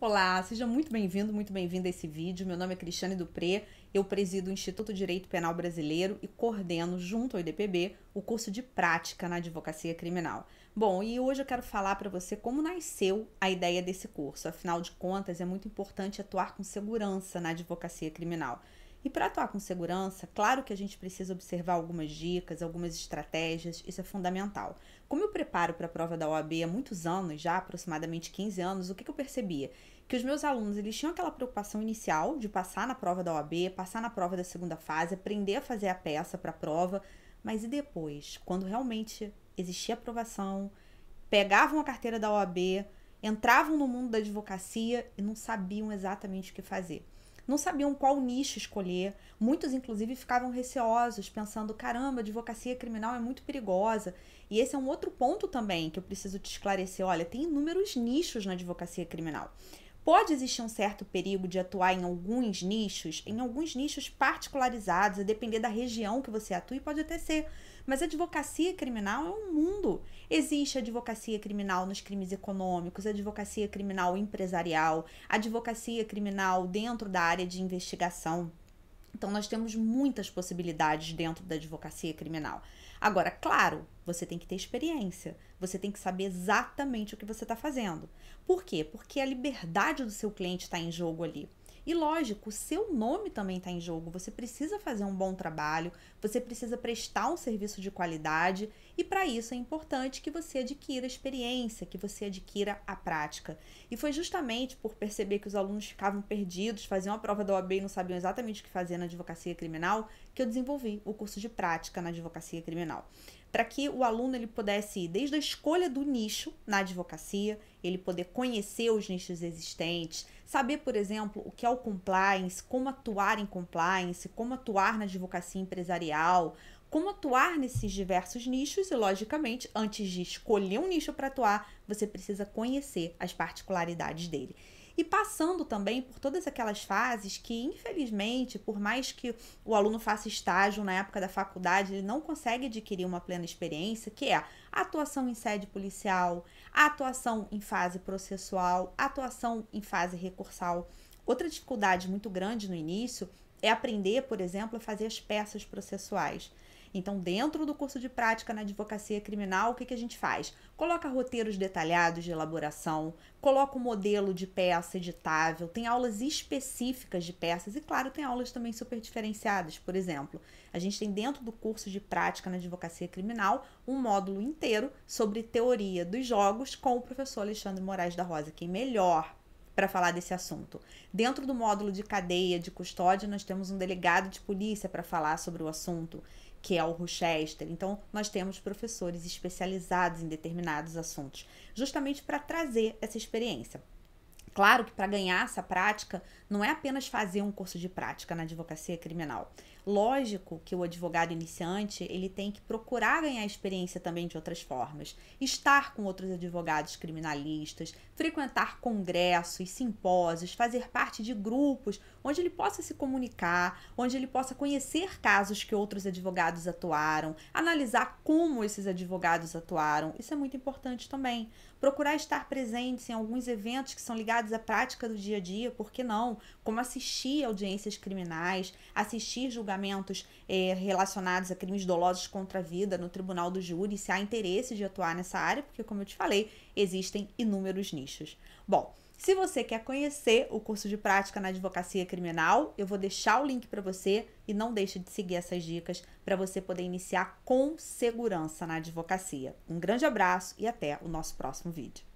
Olá, seja muito bem-vindo, muito bem-vinda a esse vídeo. Meu nome é Cristiane Dupré, eu presido o Instituto de Direito Penal Brasileiro e coordeno, junto ao IDPB, o curso de prática na advocacia criminal. Bom, e hoje eu quero falar para você como nasceu a ideia desse curso. Afinal de contas, é muito importante atuar com segurança na advocacia criminal. E para atuar com segurança, claro que a gente precisa observar algumas dicas, algumas estratégias, isso é fundamental. Como eu preparo para a prova da OAB há muitos anos, já aproximadamente 15 anos, o que, que eu percebia? que os meus alunos eles tinham aquela preocupação inicial de passar na prova da OAB, passar na prova da segunda fase, aprender a fazer a peça para a prova, mas e depois, quando realmente existia aprovação, pegavam a carteira da OAB, entravam no mundo da advocacia e não sabiam exatamente o que fazer. Não sabiam qual nicho escolher. Muitos, inclusive, ficavam receosos, pensando: caramba, advocacia criminal é muito perigosa. E esse é um outro ponto também que eu preciso te esclarecer. Olha, tem inúmeros nichos na advocacia criminal pode existir um certo perigo de atuar em alguns nichos, em alguns nichos particularizados, a depender da região que você atua, e pode até ser. Mas a advocacia criminal é um mundo. Existe advocacia criminal nos crimes econômicos, advocacia criminal empresarial, advocacia criminal dentro da área de investigação então, nós temos muitas possibilidades dentro da advocacia criminal. Agora, claro, você tem que ter experiência, você tem que saber exatamente o que você está fazendo. Por quê? Porque a liberdade do seu cliente está em jogo ali. E lógico, seu nome também está em jogo. Você precisa fazer um bom trabalho, você precisa prestar um serviço de qualidade, e para isso é importante que você adquira experiência, que você adquira a prática. E foi justamente por perceber que os alunos ficavam perdidos, faziam a prova da OAB e não sabiam exatamente o que fazer na advocacia criminal, que eu desenvolvi o curso de prática na advocacia criminal para que o aluno ele pudesse ir desde a escolha do nicho na advocacia, ele poder conhecer os nichos existentes, saber, por exemplo, o que é o compliance, como atuar em compliance, como atuar na advocacia empresarial, como atuar nesses diversos nichos e, logicamente, antes de escolher um nicho para atuar, você precisa conhecer as particularidades dele e passando também por todas aquelas fases que, infelizmente, por mais que o aluno faça estágio na época da faculdade, ele não consegue adquirir uma plena experiência, que é a atuação em sede policial, a atuação em fase processual, a atuação em fase recursal. Outra dificuldade muito grande no início é aprender, por exemplo, a fazer as peças processuais. Então, dentro do curso de prática na advocacia criminal, o que, que a gente faz? Coloca roteiros detalhados de elaboração, coloca o um modelo de peça editável, tem aulas específicas de peças e, claro, tem aulas também super diferenciadas. Por exemplo, a gente tem dentro do curso de prática na advocacia criminal um módulo inteiro sobre teoria dos jogos com o professor Alexandre Moraes da Rosa, quem melhor para falar desse assunto. Dentro do módulo de cadeia, de custódia, nós temos um delegado de polícia para falar sobre o assunto que é o Rochester. Então, nós temos professores especializados em determinados assuntos, justamente para trazer essa experiência. Claro que para ganhar essa prática não é apenas fazer um curso de prática na advocacia criminal. Lógico que o advogado iniciante, ele tem que procurar ganhar experiência também de outras formas, estar com outros advogados criminalistas, frequentar congressos, simpósios, fazer parte de grupos onde ele possa se comunicar, onde ele possa conhecer casos que outros advogados atuaram, analisar como esses advogados atuaram. Isso é muito importante também. Procurar estar presente em alguns eventos que são ligados a à prática do dia a dia, por que não? Como assistir audiências criminais, assistir julgamentos é, relacionados a crimes dolosos contra a vida no tribunal do júri, se há interesse de atuar nessa área, porque, como eu te falei, existem inúmeros nichos. Bom, se você quer conhecer o curso de prática na advocacia criminal, eu vou deixar o link para você e não deixe de seguir essas dicas para você poder iniciar com segurança na advocacia. Um grande abraço e até o nosso próximo vídeo.